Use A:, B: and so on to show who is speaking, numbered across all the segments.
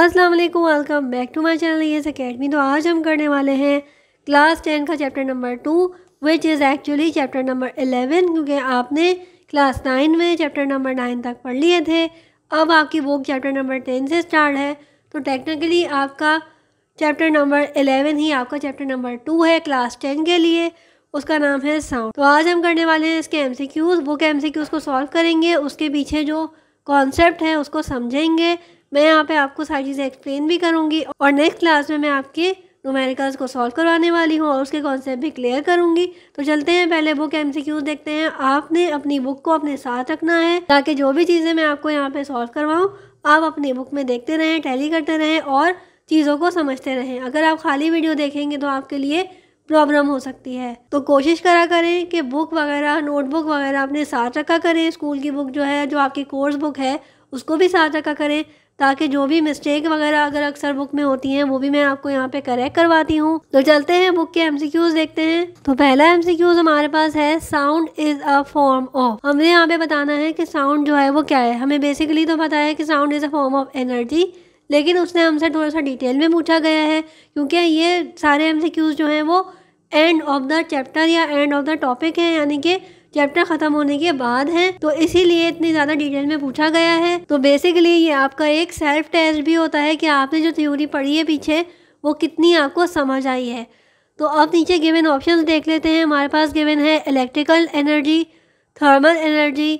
A: अस्सलाम वालेकुम welcome back to my channel ये अकेडमी तो आज हम करने वाले हैं क्लास टेन का chapter number two which is actually chapter number eleven क्योंकि आपने क्लास नाइन में चैप्टर नंबर नाइन तक पढ़ लिए थे अब आपकी बुक चैप्टर नंबर टेन से स्टार्ट है तो टेक्निकली आपका चैप्टर नंबर एलेवन ही आपका चैप्टर नंबर टू है क्लास टेन के लिए उसका नाम है साउंड तो आज हम करने वाले हैं इसके M C Qs book M C Qs को सॉल्व करेंगे उसके पीछे जो कॉन्सेप्ट है उसको समझेंगे मैं यहाँ पे आपको सारी चीज़ें एक्सप्लेन भी करूँगी और नेक्स्ट क्लास में मैं आपके नोमेरिकल्स को सॉल्व करवाने वाली हूँ और उसके कॉन्सेप्ट भी क्लियर करूँगी तो चलते हैं पहले बुक एम देखते हैं आपने अपनी बुक को अपने साथ रखना है ताकि जो भी चीज़ें मैं आपको यहाँ पर सॉल्व करवाऊँ आप अपनी बुक में देखते रहें टैली करते रहें और चीज़ों को समझते रहें अगर आप खाली वीडियो देखेंगे तो आपके लिए प्रॉब्लम हो सकती है तो कोशिश करा करें कि बुक वगैरह नोटबुक वगैरह अपने साथ रखा करें स्कूल की बुक जो है जो आपकी कोर्स बुक है उसको भी साथ रखा करें ताकि जो भी मिस्टेक वगैरह अगर अक्सर बुक में होती हैं वो भी मैं आपको यहाँ पे करेक्ट करवाती हूँ तो चलते हैं बुक के एमसीक्यूज देखते हैं तो पहला एमसीक्यूज हमारे पास है sound is a form of हमने यहाँ पे बताना है कि साउंड जो है वो क्या है हमें बेसिकली तो पता है कि sound is a form of energy लेकिन उसने हमसे थोड़ा सा डिटेल में पूछा गया है क्योंकि ये सारे एम जो हैं वो एंड ऑफ द चैप्टर या एंड ऑफ द टॉपिक है यानी कि चैप्टर खत्म होने के बाद है तो इसीलिए इतनी ज्यादा डिटेल में पूछा गया है तो बेसिकली ये आपका एक सेल्फ टेस्ट भी होता है कि आपने जो थ्योरी पढ़ी है पीछे वो कितनी आपको समझ आई है तो अब नीचे गिवन ऑप्शंस देख लेते हैं हमारे पास गिवन है electrical energy thermal energy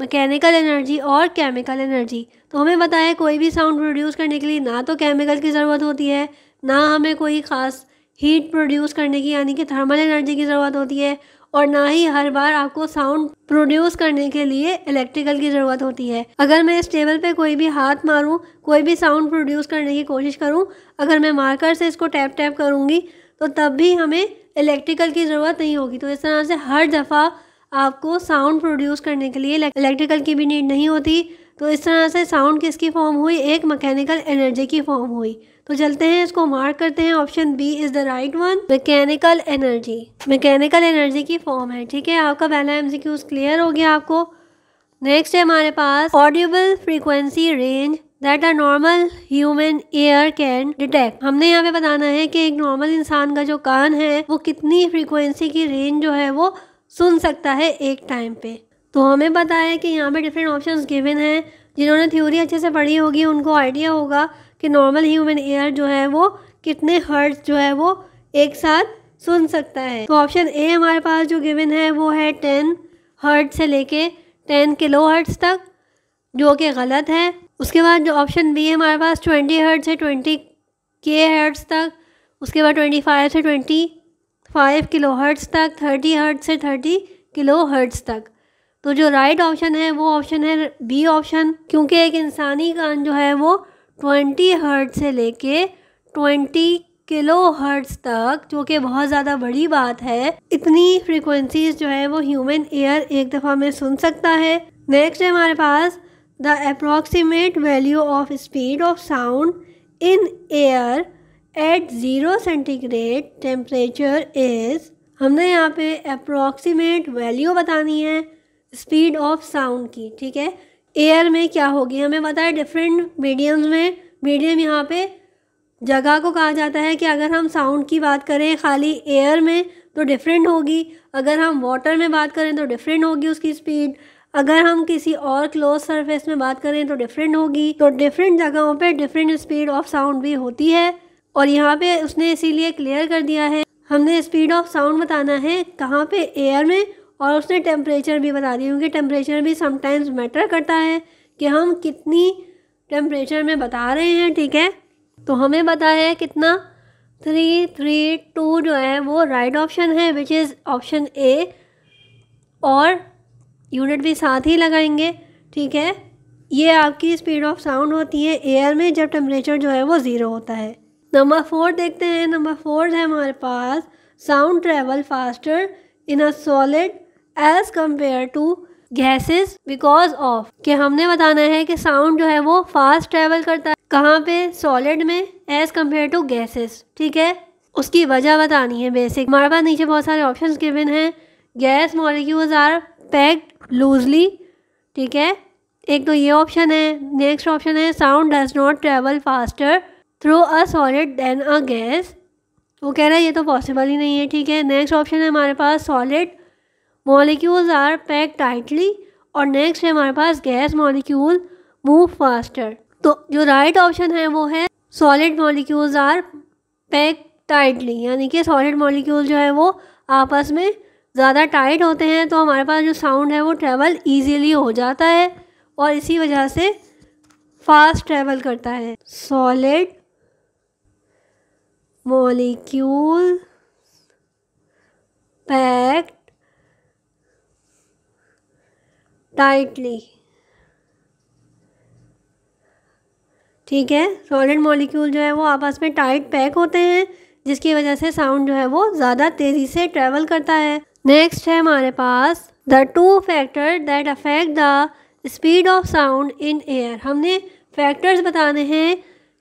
A: mechanical energy और केमिकल एनर्जी तो हमें बताया कोई भी साउंड प्रोड्यूस करने के लिए ना तो केमिकल की ज़रूरत होती है ना हमें कोई ख़ास हीट प्रोड्यूस करने की यानी कि थर्मल एनर्जी की ज़रूरत होती है और ना ही हर बार आपको साउंड प्रोड्यूस करने के लिए इलेक्ट्रिकल की ज़रूरत होती है अगर मैं इस टेबल पे कोई भी हाथ मारूं कोई भी साउंड प्रोड्यूस करने की कोशिश करूं अगर मैं मार्कर से इसको टैप टैप करूंगी तो तब भी हमें इलेक्ट्रिकल की ज़रूरत नहीं होगी तो इस तरह से हर दफ़ा आपको साउंड प्रोड्यूस करने के लिए इलेक्ट्रिकल की भी नीड नहीं होती तो इस तरह से साउंड किसकी फॉर्म हुई एक मैकेनिकल एनर्जी की फॉर्म हुई तो चलते हैं इसको मार्क करते हैं option B is the right one mechanical energy mechanical energy की फॉर्म है ठीक है आपका पहला एम क्लियर हो गया आपको नेक्स्ट है हमारे पास audible frequency range that are normal human ear can detect हमने यहाँ पे बताना है कि एक नॉर्मल इंसान का जो कान है वो कितनी फ्रीक्वेंसी की रेंज जो है वो सुन सकता है एक टाइम पे तो हमें पता है कि यहाँ पे डिफरेंट ऑप्शंस गिवन हैं जिन्होंने थ्योरी अच्छे से पढ़ी होगी उनको आइडिया होगा कि नॉर्मल ह्यूमन ईयर जो है वो कितने हर्ट्स जो है वो एक साथ सुन सकता है तो ऑप्शन ए हमारे पास जो गिवन है वो है टेन हर्ट से लेके टेन किलो हर्ट्स तक जो कि गलत है उसके बाद जो ऑप्शन बी हमारे पास ट्वेंटी हर्ट से ट्वेंटी के हर्ट्स तक उसके बाद ट्वेंटी फाइव से ट्वेंटी फाइव किलो हर्ट्स तक थर्टी हर्ट से थर्टी किलो हर्ट्स तक तो जो राइट ऑप्शन है वो ऑप्शन है बी ऑप्शन क्योंकि एक इंसानी कान जो है वो ट्वेंटी हर्ट से लेके ट्वेंटी किलो हर्ट्स तक जो कि बहुत ज़्यादा बड़ी बात है इतनी फ्रीक्वेंसीज जो है वो ह्यूमन ईयर एक दफ़ा में सुन सकता है नेक्स्ट है हमारे पास the approximate value of speed of sound in air at zero centigrade temperature is हमने यहाँ पे अप्रॉक्सीमेट वैल्यू बतानी है स्पीड ऑफ साउंड की ठीक है एयर में क्या होगी हमें पता है डिफरेंट मीडियम्स में मीडियम यहाँ पे जगह को कहा जाता है कि अगर हम साउंड की बात करें खाली एयर में तो डिफरेंट होगी अगर हम वाटर में बात करें तो डिफरेंट होगी उसकी स्पीड अगर हम किसी और क्लोज सरफेस में बात करें तो डिफरेंट होगी तो डिफरेंट जगहों पे डिफरेंट स्पीड ऑफ साउंड भी होती है और यहाँ पे उसने इसीलिए क्लियर कर दिया है हमने स्पीड ऑफ साउंड बताना है कहाँ पे एयर में और उसने टेम्परेचर भी बता दिया क्योंकि टेम्परेचर भी समटाइम्स मैटर करता है कि हम कितनी टेम्परेचर में बता रहे हैं ठीक है तो हमें पता है कितना थ्री थ्री टू जो है वो राइट ऑप्शन है विच इज़ ऑप्शन ए और यूनिट भी साथ ही लगाएंगे ठीक है ये आपकी स्पीड ऑफ साउंड होती है एयर में जब टेम्परेचर जो है वो ज़ीरो होता है नंबर फोर देखते हैं नंबर फोर है हमारे पास sound travel faster in a solid as compare to gases because of कि हमने बताना है कि साउंड जो है वो फास्ट ट्रेवल करता है कहाँ पे सॉलिड में एज कम्पेयर टू गैसेस ठीक है उसकी वजह बतानी है बेसिक हमारे पास नीचे बहुत सारे ऑप्शन गिवन हैं gas molecules are packed loosely ठीक है एक तो ये ऑप्शन है नेक्स्ट ऑप्शन है sound does not travel faster through a solid than a gas वो कह रहा है ये तो पॉसिबल ही नहीं है ठीक है नेक्स्ट ऑप्शन है हमारे पास solid molecules are pack tightly और नेक्स्ट है हमारे पास गैस मॉलिक्यूल मूव फास्टर तो जो राइट ऑप्शन है वो है solid molecules are pack tightly यानी कि सॉलिड मॉलिक्यूल जो है वो आपस में ज़्यादा टाइट होते हैं तो हमारे पास जो साउंड है वो ट्रैवल ईजीली हो जाता है और इसी वजह से फास्ट ट्रैवल करता है सॉलिड मॉलिक्यूल पैक टाइटली ठीक है सॉलिड मॉलिक्यूल जो है वो आपस में टाइट पैक होते हैं जिसकी वजह से साउंड जो है वो ज़्यादा तेज़ी से ट्रेवल करता है नेक्स्ट है हमारे पास the two factor that affect the speed of sound in air हमने फैक्टर्स बताने हैं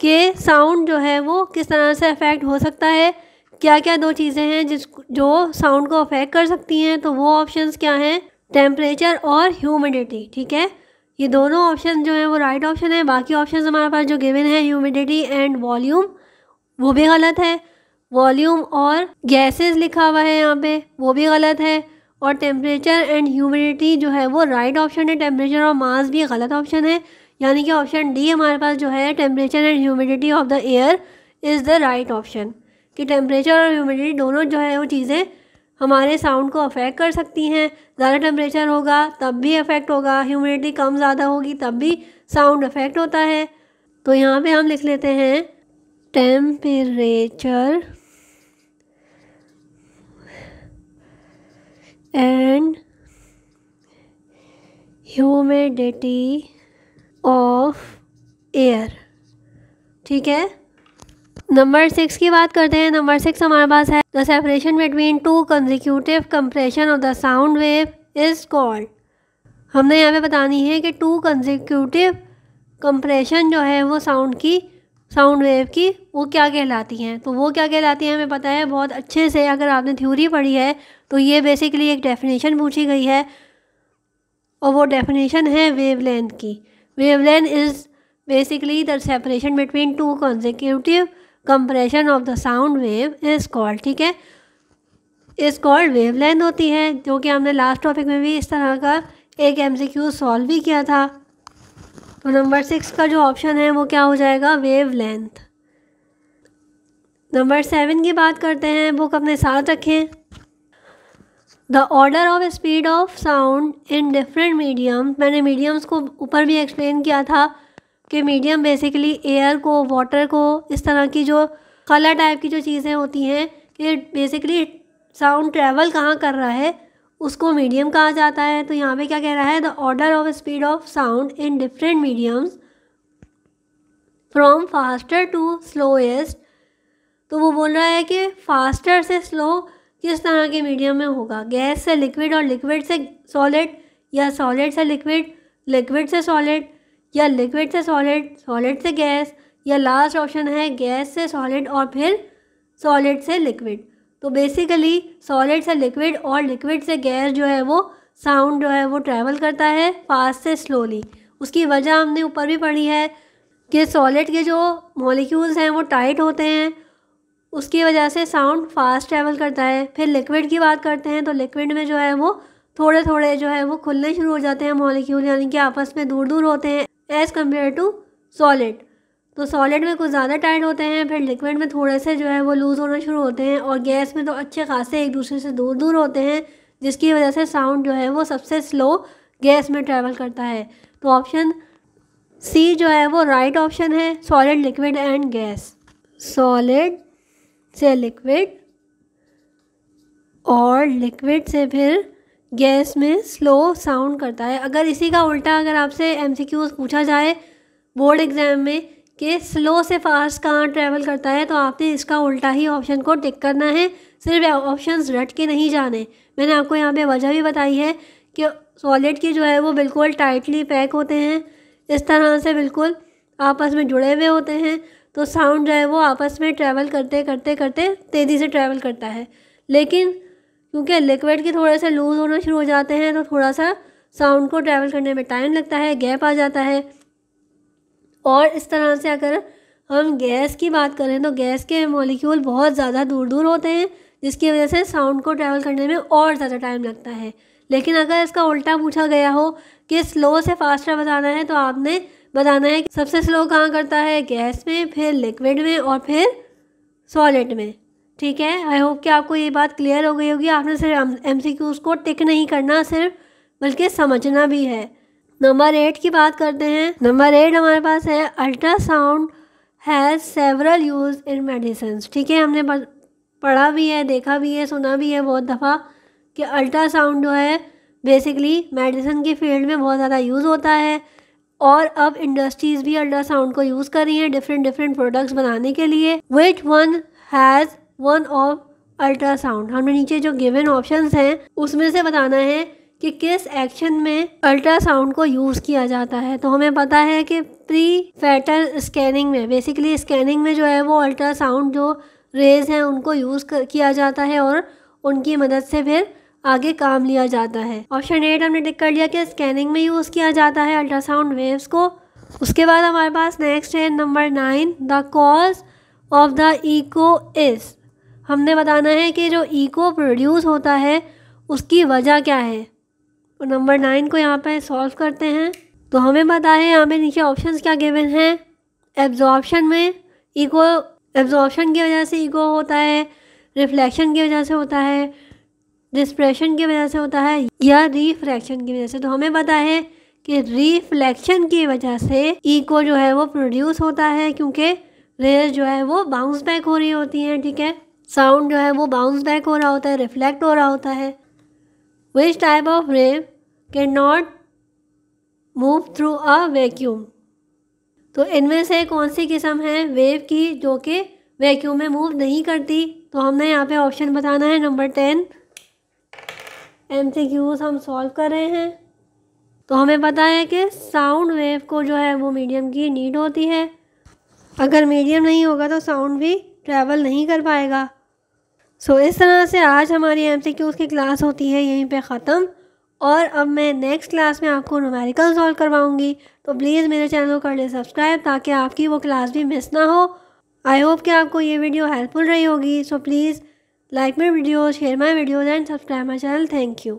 A: कि साउंड जो है वो किस तरह से अफेक्ट हो सकता है क्या क्या दो चीज़ें हैं जिस जो साउंड को अफेक्ट कर सकती हैं तो वो ऑप्शंस क्या हैं टेम्परेचर और ह्यूमिडिटी ठीक है ये दोनों ऑप्शन जो है वो राइट right ऑप्शन है बाकी ऑप्शन हमारे पास जो गिवन है ह्यूमिडिटी एंड वॉल्यूम वो भी गलत है वॉल्यूम और गैसेस लिखा हुआ है यहाँ पे वो भी गलत है और टेम्परेचर एंड ह्यूमिडिटी जो है वो राइट right ऑप्शन है टेम्परेचर और मास भी गलत ऑप्शन है यानी कि ऑप्शन डी हमारे पास जो है temperature and humidity of the air is the right option कि टेम्परेचर और ह्यूमिडिटी दोनों जो है वो चीज़ें हमारे साउंड को अफेक्ट कर सकती हैं ज़्यादा टेम्परेचर होगा तब भी अफेक्ट होगा ह्यूमिडिटी कम ज़्यादा होगी तब भी साउंड अफेक्ट होता है तो यहाँ पे हम लिख लेते हैं temperature and humidity of air ठीक है नंबर सिक्स की बात करते हैं नंबर सिक्स हमारे पास है the separation between two consecutive compression of the sound wave is called हमने यहाँ पे बतानी है कि टू कंजिक्यूटिव कंप्रेशन जो है वो साउंड की साउंड वेव की वो क्या कहलाती हैं तो वो क्या कहलाती हैं हमें पता है बहुत अच्छे से अगर आपने थ्योरी पढ़ी है तो ये बेसिकली एक डेफिनेशन पूछी गई है और वो डेफिनेशन है वेवलेंथ की wavelength is basically the separation between two consecutive compression of the sound wave is called ठीक है इज़ कॉल्ड वेवलेंथ होती है जो कि हमने लास्ट टॉपिक में भी इस तरह का एक एम सी क्यू सॉल्व भी किया था तो नंबर सिक्स का जो ऑप्शन है वो क्या हो जाएगा वेव लेंथ नंबर सेवन की बात करते हैं बुक अपने साथ रखें the order of speed of sound in different medium मैंने मीडियम्स को ऊपर भी एक्सप्लेन किया था कि मीडियम बेसिकली एयर को वाटर को इस तरह की जो कला टाइप की जो चीज़ें होती हैं कि बेसिकली साउंड ट्रैवल कहाँ कर रहा है उसको मीडियम कहा जाता है तो यहाँ पे क्या कह रहा है the order of speed of sound in different mediums from faster to slowest तो वो बोल रहा है कि फास्टर से स्लो किस तरह के मीडियम में होगा गैस से लिक्विड और लिक्विड से सॉलिड या सॉलिड से लिक्विड लिक्विड से सॉलिड या लिक्विड से सॉलिड सॉलिड से गैस या लास्ट ऑप्शन है गैस से सॉलिड और फिर सॉलिड से लिक्विड तो बेसिकली सॉलिड से लिक्विड और लिक्विड से गैस जो है वो साउंड जो है वो ट्रैवल करता है फास्ट से स्लोली उसकी वजह हमने ऊपर भी पढ़ी है कि सॉलिड के जो मॉलिक्यूल्स हैं वो टाइट होते हैं उसकी वजह से साउंड फास्ट ट्रैवल करता है फिर लिक्विड की बात करते हैं तो लिक्विड में जो है वो थोड़े थोड़े जो है वो खुलने शुरू हो जाते हैं मॉलिक्यूल यानी कि आपस में दूर दूर होते हैं एज़ कम्पेयर टू सॉलिड तो सॉलिड में कुछ ज़्यादा टाइट होते हैं फिर लिक्विड में थोड़े से जो है वो लूज़ होना शुरू होते हैं और गैस में तो अच्छे खासे एक दूसरे से दूर दूर होते हैं जिसकी वजह से साउंड जो है वो सबसे स्लो गैस में ट्रैवल करता है तो ऑप्शन सी जो है वो राइट ऑप्शन है solid liquid and gas solid से लिक्विड और लिक्विड से फिर गैस में स्लो साउंड करता है अगर इसी का उल्टा अगर आपसे एम पूछा जाए बोर्ड एग्ज़ाम में कि स्लो से फास्ट कहाँ ट्रैवल करता है तो आपने इसका उल्टा ही ऑप्शन को टिक करना है सिर्फ ऑप्शन रट के नहीं जाने मैंने आपको यहाँ पे वजह भी बताई है कि सॉलिड के जो है वो बिल्कुल टाइटली पैक होते हैं इस तरह से बिल्कुल आपस में जुड़े हुए होते हैं तो साउंड जो है वो आपस में ट्रैवल करते करते करते तेज़ी से ट्रैवल करता है लेकिन क्योंकि लिक्विड के थोड़े से लूज़ होना शुरू हो जाते हैं तो थोड़ा सा साउंड को ट्रैवल करने में टाइम लगता है गैप आ जाता है और इस तरह से अगर हम गैस की बात करें तो गैस के मॉलिक्यूल बहुत ज़्यादा दूर दूर होते हैं जिसकी वजह से साउंड को ट्रैवल करने में और ज़्यादा टाइम लगता है लेकिन अगर इसका उल्टा पूछा गया हो कि स्लो से फास्टर बताना है तो आपने बताना है कि सबसे स्लो कहाँ करता है गैस में फिर लिक्विड में और फिर सॉलिड में ठीक है आई होप कि आपको ये बात क्लियर हो गई होगी आपने सिर्फ एम सी क्यूज़ को टिक नहीं करना सिर्फ बल्कि समझना भी है नंबर एट की बात करते हैं नंबर एट हमारे पास है ultrasound has several use in medicine ठीक है हमने पढ़ा भी है देखा भी है सुना भी है बहुत दफ़ा कि अल्ट्रासाउंड जो है बेसिकली मेडिसिन की फील्ड में बहुत ज़्यादा यूज़ होता है और अब इंडस्ट्रीज़ भी अल्ट्रासाउंड को यूज़ कर रही हैं डिफरेंट डिफरेंट प्रोडक्ट्स बनाने के लिए which one has one of ultrasound हमने नीचे जो गिवन ऑप्शंस हैं उसमें से बताना है कि किस एक्शन में अल्ट्रासाउंड को यूज़ किया जाता है तो हमें पता है कि प्री फैटल स्कैनिंग में बेसिकली स्कैनिंग में जो है वो अल्ट्रासाउंड जो रेज हैं उनको यूज़ किया जाता है और उनकी मदद से फिर आगे काम लिया जाता है ऑप्शन एट हमने टिक कर लिया कि स्कैनिंग में यूज़ किया जाता है अल्ट्रासाउंड वेव्स को उसके बाद हमारे पास नेक्स्ट है number nine the cause of the echo is हमने बताना है कि जो इको प्रोड्यूस होता है उसकी वजह क्या है और नंबर नाइन को यहाँ पर सॉल्व करते हैं तो हमें पता है यहाँ पे नीचे ऑप्शंस क्या गिवन हैं एब्जॉर्प्शन में इको एब्जॉर्प्शन की वजह से इको होता है रिफ्लेक्शन की वजह से होता है डिस्प्रेशन की वजह से होता है या रिफ्रैक्शन की वजह से तो हमें पता है कि रिफ्लेक्शन की वजह से इको जो है वो प्रोड्यूस होता है क्योंकि रेस जो है वो बाउंस बैक हो रही होती हैं ठीक है साउंड जो है वो बाउंस बैक हो रहा होता है रिफ्लेक्ट हो रहा होता है which type of wave can not move through a vacuum तो इनमें से कौन सी किस्म है वेव की जो कि वैक्यूम में मूव नहीं करती तो हमने यहाँ पे ऑप्शन बताना है number ten M C Qs हम सॉल्व कर रहे हैं तो हमें पता है कि साउंड वेव को जो है वो मीडियम की नीड होती है अगर मीडियम नहीं होगा तो साउंड भी ट्रैवल नहीं कर पाएगा सो so, इस तरह से आज हमारी एम सी क्यूज़ की क्लास होती है यहीं पे ख़त्म और अब मैं नेक्स्ट क्लास में आपको नोमेरिकल सॉल्व करवाऊंगी तो प्लीज़ मेरे चैनल को कर लें सब्सक्राइब ताकि आपकी वो क्लास भी मिस ना हो आई होप कि आपको ये वीडियो हेल्पफुल रही होगी so please like my video share my videos and subscribe my channel thank you